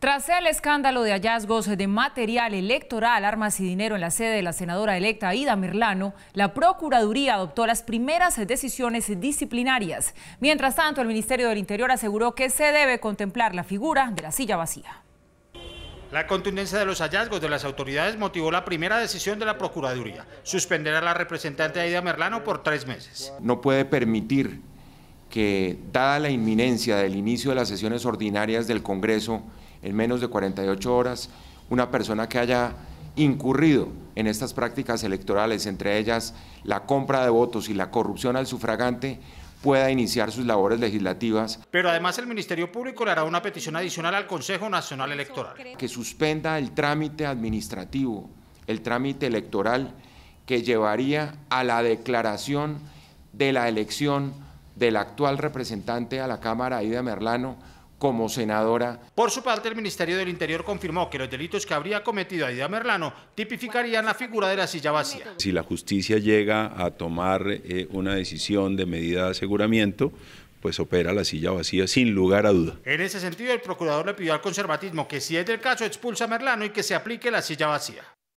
Tras el escándalo de hallazgos de material electoral, armas y dinero en la sede de la senadora electa Ida Merlano, la Procuraduría adoptó las primeras decisiones disciplinarias. Mientras tanto, el Ministerio del Interior aseguró que se debe contemplar la figura de la silla vacía. La contundencia de los hallazgos de las autoridades motivó la primera decisión de la Procuraduría, suspender a la representante Aida Merlano por tres meses. No puede permitir que, dada la inminencia del inicio de las sesiones ordinarias del Congreso, en menos de 48 horas una persona que haya incurrido en estas prácticas electorales, entre ellas la compra de votos y la corrupción al sufragante, pueda iniciar sus labores legislativas. Pero además el Ministerio Público le hará una petición adicional al Consejo Nacional Electoral. Que suspenda el trámite administrativo, el trámite electoral que llevaría a la declaración de la elección del actual representante a la Cámara, ida Merlano, como senadora. Por su parte, el Ministerio del Interior confirmó que los delitos que habría cometido Aida Merlano tipificarían la figura de la silla vacía. Si la justicia llega a tomar eh, una decisión de medida de aseguramiento, pues opera la silla vacía sin lugar a duda. En ese sentido, el procurador le pidió al conservatismo que si es del caso expulsa a Merlano y que se aplique la silla vacía.